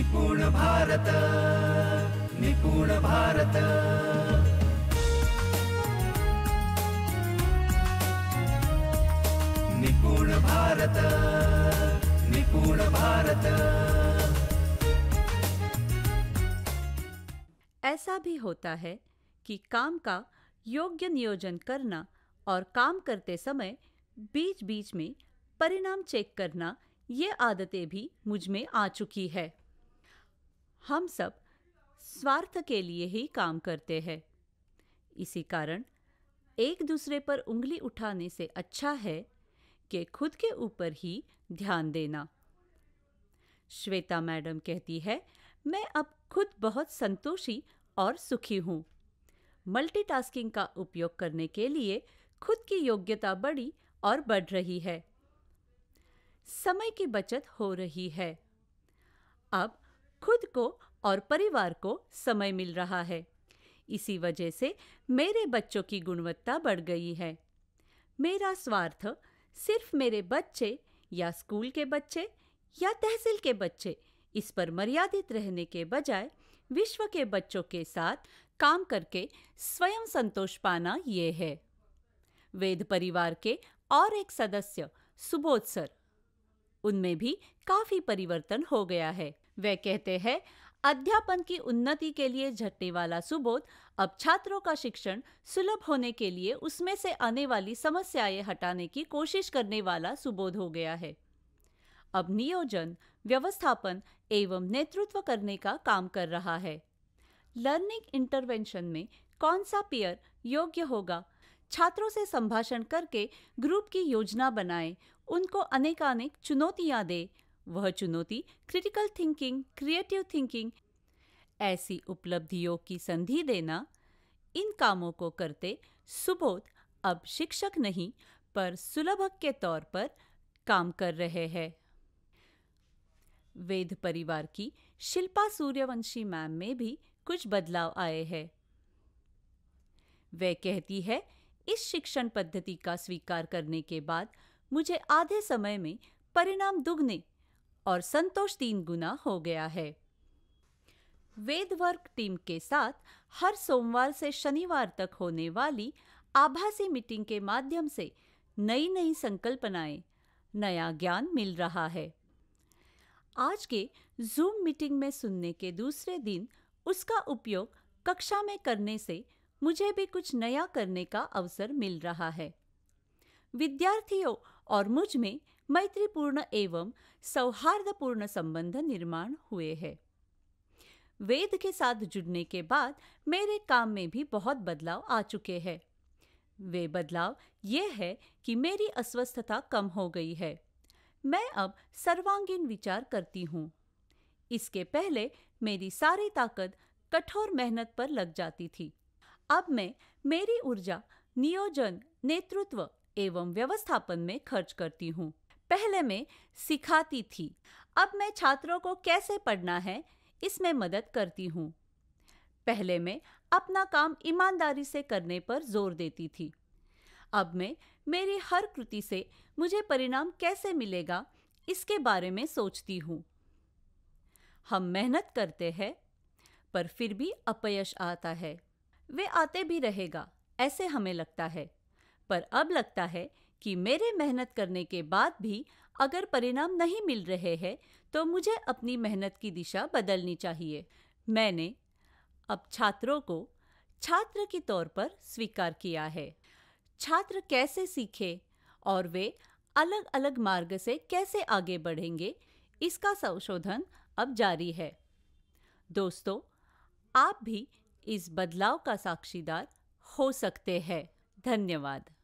निपुण भारत निपुण भारत निपुण भारत निपुण भारत ऐसा भी होता है कि काम का योग्य नियोजन करना और काम करते समय बीच बीच में परिणाम चेक करना ये आदतें भी मुझ में आ चुकी है हम सब स्वार्थ के लिए ही काम करते हैं इसी कारण एक दूसरे पर उंगली उठाने से अच्छा है कि खुद के ऊपर ही ध्यान देना श्वेता मैडम कहती है मैं अब खुद बहुत संतोषी और सुखी हूँ मल्टीटास्किंग का उपयोग करने के लिए खुद की योग्यता बढ़ी और बढ़ रही है समय की बचत हो रही है अब खुद को और परिवार को समय मिल रहा है इसी वजह से मेरे बच्चों की गुणवत्ता बढ़ गई है मेरा स्वार्थ सिर्फ मेरे बच्चे या स्कूल के बच्चे या तहसील के बच्चे इस पर मर्यादित रहने के बजाय विश्व के बच्चों के साथ काम करके स्वयं संतोष पाना ये है वेद परिवार के और एक सदस्य सुबोध सर उनमें भी काफी परिवर्तन हो गया है वे कहते हैं अध्यापन की उन्नति के लिए झटने वाला सुबोध अब छात्रों का शिक्षण सुलभ होने के लिए उसमें से आने वाली समस्याएं हटाने की कोशिश करने वाला सुबोध हो गया है अब नियोजन व्यवस्थापन एवं नेतृत्व करने का काम कर रहा है लर्निंग इंटरवेंशन में कौन सा पेयर योग्य होगा छात्रों से संभाषण करके ग्रुप की योजना बनाए उनको अनेकानेक चुनौतियाँ दे वह चुनौती क्रिटिकल थिंकिंग क्रिएटिव थिंकिंग ऐसी उपलब्धियों की संधि देना इन कामों को करते सुबोध अब शिक्षक नहीं पर सुलभक के तौर पर काम कर रहे हैं वेद परिवार की शिल्पा सूर्यवंशी मैम में भी कुछ बदलाव आए हैं वह कहती है इस शिक्षण पद्धति का स्वीकार करने के बाद मुझे आधे समय में परिणाम दुगने और संतोष तीन गुना हो गया है वेदवर्क टीम के साथ हर सोमवार से शनिवार तक होने वाली आभासी मीटिंग के माध्यम से नई नई संकल्पनाएं नया ज्ञान मिल रहा है आज के जूम मीटिंग में सुनने के दूसरे दिन उसका उपयोग कक्षा में करने से मुझे भी कुछ नया करने का अवसर मिल रहा है विद्यार्थियों और मुझ में मैत्रीपूर्ण एवं सौहार्दपूर्ण संबंध निर्माण हुए हैं वेद के साथ जुड़ने के बाद मेरे काम में भी बहुत बदलाव आ चुके हैं वे बदलाव यह है कि मेरी अस्वस्थता कम हो गई है मैं अब सर्वांगीण विचार करती हूँ इसके पहले मेरी सारी ताकत कठोर मेहनत पर लग जाती थी अब मैं मेरी ऊर्जा नियोजन नेतृत्व एवं व्यवस्थापन में खर्च करती हूँ पहले मैं सिखाती थी अब मैं छात्रों को कैसे पढ़ना है इसमें मदद करती हूँ पहले मैं अपना काम ईमानदारी से करने पर जोर देती थी अब मैं मेरी हर कृति से मुझे परिणाम कैसे मिलेगा इसके बारे में सोचती हूँ हम मेहनत करते हैं पर फिर भी अपयश आता है वे आते भी रहेगा ऐसे हमें लगता है पर अब लगता है कि मेरे मेहनत करने के बाद भी अगर परिणाम नहीं मिल रहे हैं तो मुझे अपनी मेहनत की दिशा बदलनी चाहिए मैंने अब छात्रों को छात्र के तौर पर स्वीकार किया है छात्र कैसे सीखे और वे अलग अलग मार्ग से कैसे आगे बढ़ेंगे इसका संशोधन अब जारी है दोस्तों आप भी इस बदलाव का साक्षीदार हो सकते हैं धन्यवाद